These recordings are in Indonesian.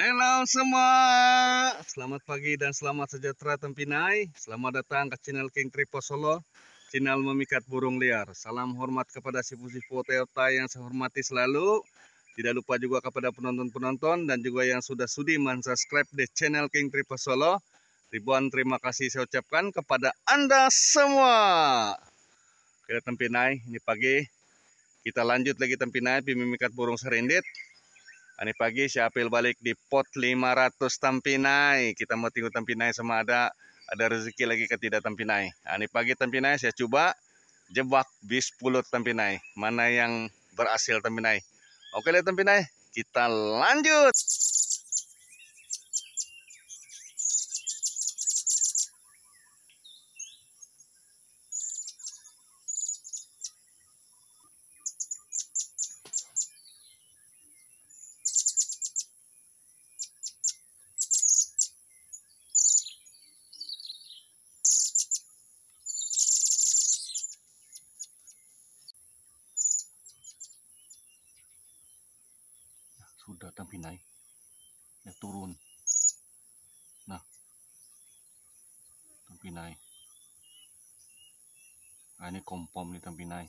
Halo semua, selamat pagi dan selamat sejahtera Tempinai. Selamat datang ke channel King Tripo Solo, channel memikat burung liar. Salam hormat kepada sifu-sifu Toyota yang saya hormati selalu. Tidak lupa juga kepada penonton-penonton dan juga yang sudah sudi mensubscribe di channel King Tripo Solo. Ribuan terima kasih saya ucapkan kepada Anda semua. Kita Tempinai, ini pagi kita lanjut lagi Tempinai pemimikat burung serindit. Ani pagi saya apel balik di pot 500 Tampinai. Kita mau tinggal Tampinai sama ada ada rezeki lagi ketidak tidak Tampinai. Ani pagi Tampinai saya coba jebak bis pulut Tampinai. Mana yang berhasil Tampinai. Oke lihat Tampinai, kita lanjut. ini kompom ni tampinai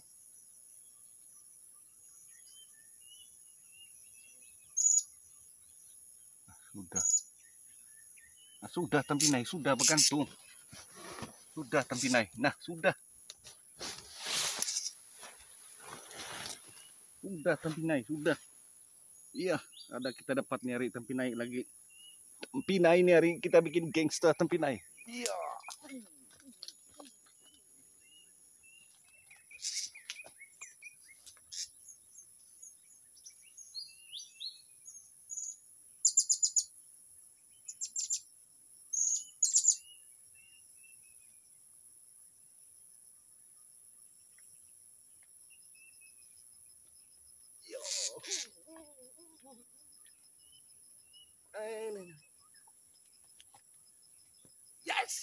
ah, sudah nah, sudah tempinai, sudah bergantung sudah tempinai. nah sudah sudah tempinai, sudah iya ada kita dapat nyari tempinai lagi Tempinai nih hari kita bikin gangster tempinai. iya Yes.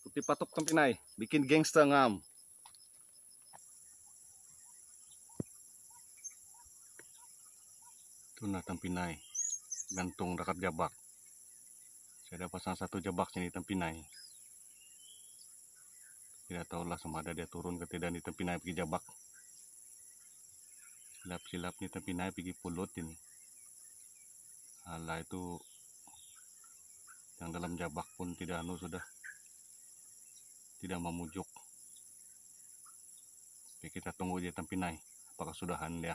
Kuti patok tong pinay, bikin gangster ngam. Ito na tang gantung gantong rakat jabak. Saya dapat pasang satu jabak sini tang pinay. Tidak tahulah sama ada dia turun ke tidak di tempinai pergi jabak silap-silap tapi naik pergi pulut ini Allah itu yang dalam jabak pun tidak anu sudah tidak memujuk Oke, kita tunggu dia tampinai apakah sudah sudahan ya.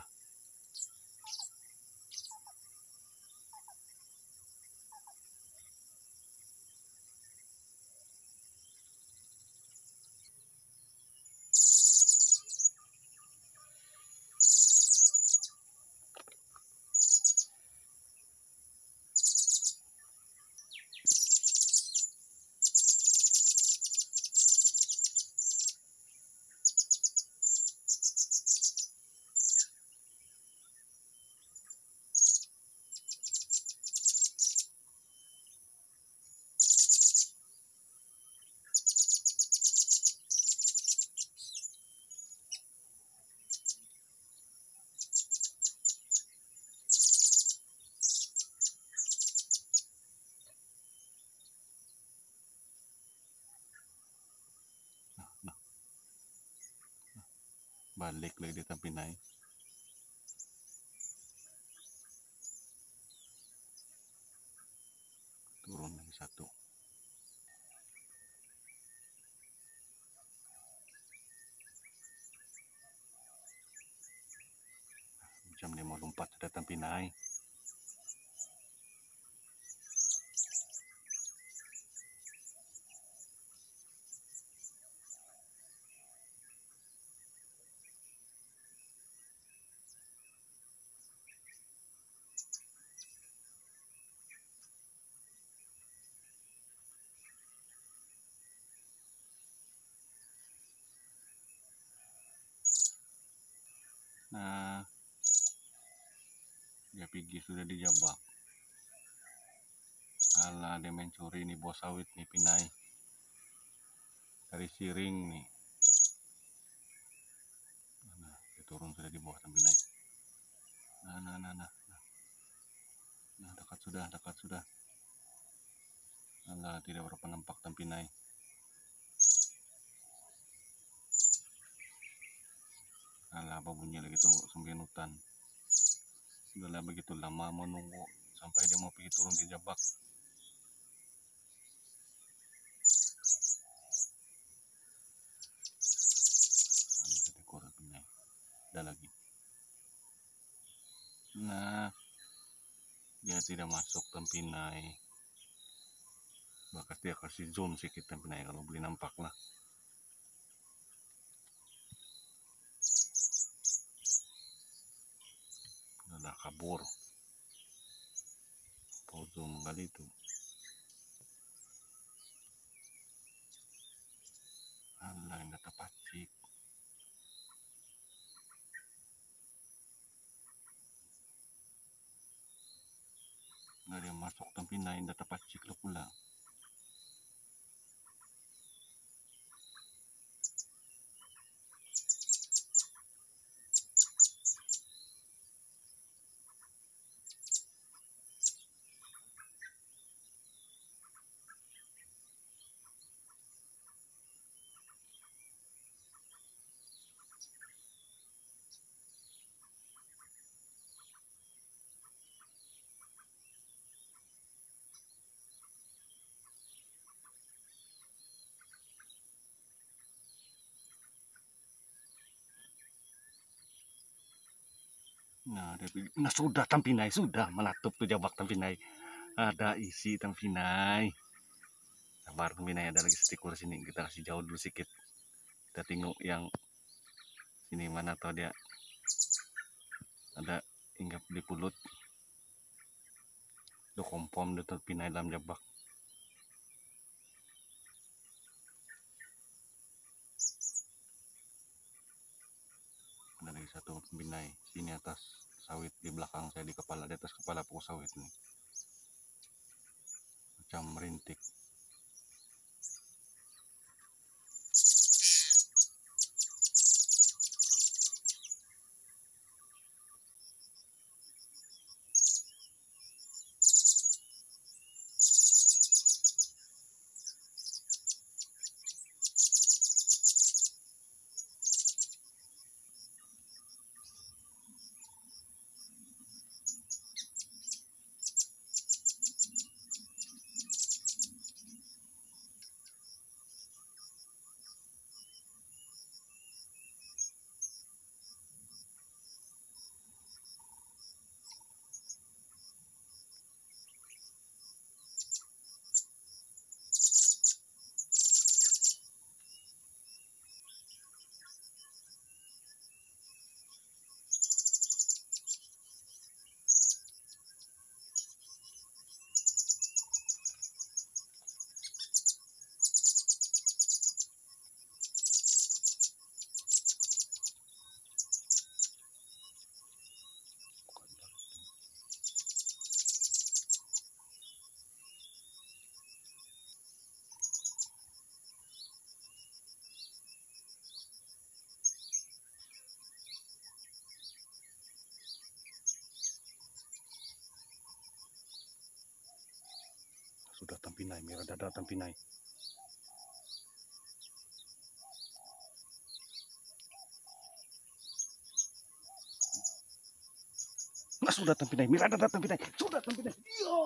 balik lagi di Tampinai turun lagi satu macam dia mau lompat ke Tampinai Nah, dia pigi sudah dijebak. Ala dia mencuri ini bos sawit nih pinai. Dari siring nih. Nah, dia turun sudah di bawah sampai naik. Nah, nah, nah, nah, nah. Nah, dekat sudah, dekat sudah. Allah tidak berapa nampak tapi naik. kenapa bunyi lagi tuh sambil hutan gila begitu lama menunggu sampai dia mau pergi turun di jebak ada lagi nah dia tidak masuk tempinai bahkan dia kasih zoom sedikit tempinai kalau beli nampak lah kabur. Podong galito. Nah, dia, nah sudah tampinai sudah menatup tuh jawab tampinai. Ada isi tampinai. Sabar tampinai ada lagi stiker sini kita kasih jauh dulu sedikit. Kita tengok yang sini mana tahu dia ada ingat di pulut. itu kompom itu tampinai dalam jabak. Ada lagi satu tampinai sini atas sawit di belakang saya di kepala di atas kepala pokok sawit ini macam merintik datang pinai, merah datang pinai. Nah, sudah datang mira merah datang sudah iya. datang Yo!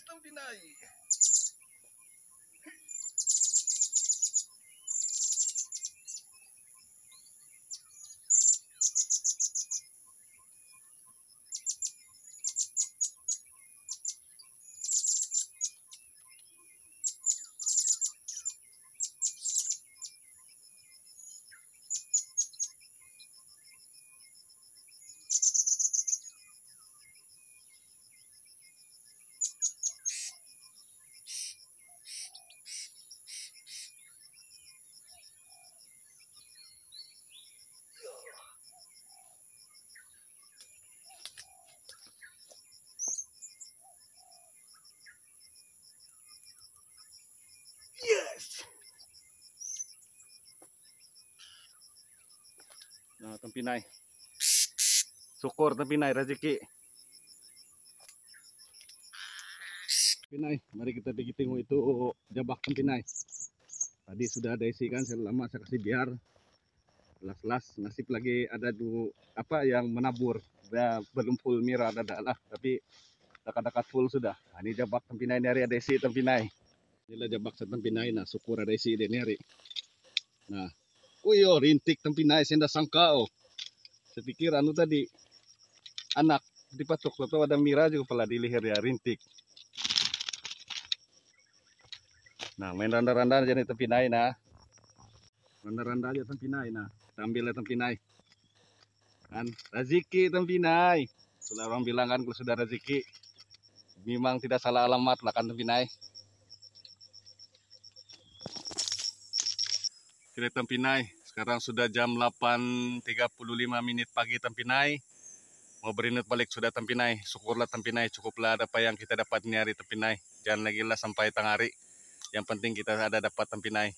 estão vindo aí. Tempinai. Syukur Tempinai rezeki. Tempinai, mari kita pergi tengok itu jabak Tempinai. Tadi sudah ada isi kan, lama saya kasih biar. Las-las, nasib lagi ada du, apa yang menabur. Ya, belum full mira ada lah, tapi dekat-dekat full sudah. Nah, ini jabak Tempinai dari ada isi Tempinai. Inilah jabak Tempinai, nah syukur ada isi ini hari. Nah, oh, rintik ng naik senda sangka oh. Saya pikir ano tadi anak di dipatok atau ada mira juga pala di leher ya rintik. Nah, main randa-randa aja nih tapi naik nah. Randa-randa aja tempinai naik nah. Tampil ya tapi naik. Kan rezeki tempinai. naik. Sudah orang bilang kan kalau sudah rezeki memang tidak salah alamat lah kan tempinai. naik. kita tempinai Sekarang sudah jam 8.35 menit pagi tempinai Mau berinut balik sudah tempinai Syukurlah tempinai Cukuplah ada apa yang kita dapat ini hari tempinai Jangan lagi lah sampai tengah hari. Yang penting kita ada dapat tempinai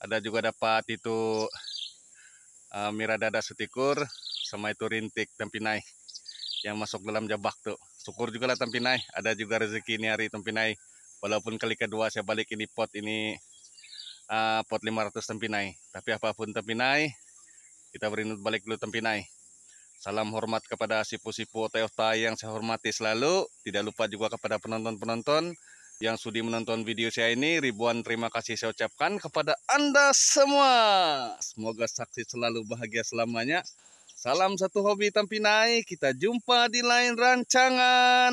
Ada juga dapat itu uh, miradada setikur sama itu rintik tempinai yang masuk dalam jabak tuh. Syukur juga lah tempinai ada juga rezeki ini hari tempinai Walaupun kali kedua saya balik ini pot ini uh, pot 500 Tempinai. Tapi apapun Tempinai, kita berinut balik dulu Tempinai. Salam hormat kepada sipu-sipu otai-otai yang saya hormati selalu. Tidak lupa juga kepada penonton-penonton yang sudi menonton video saya ini. Ribuan terima kasih saya ucapkan kepada Anda semua. Semoga saksi selalu bahagia selamanya. Salam satu hobi tempinai. Kita jumpa di lain rancangan.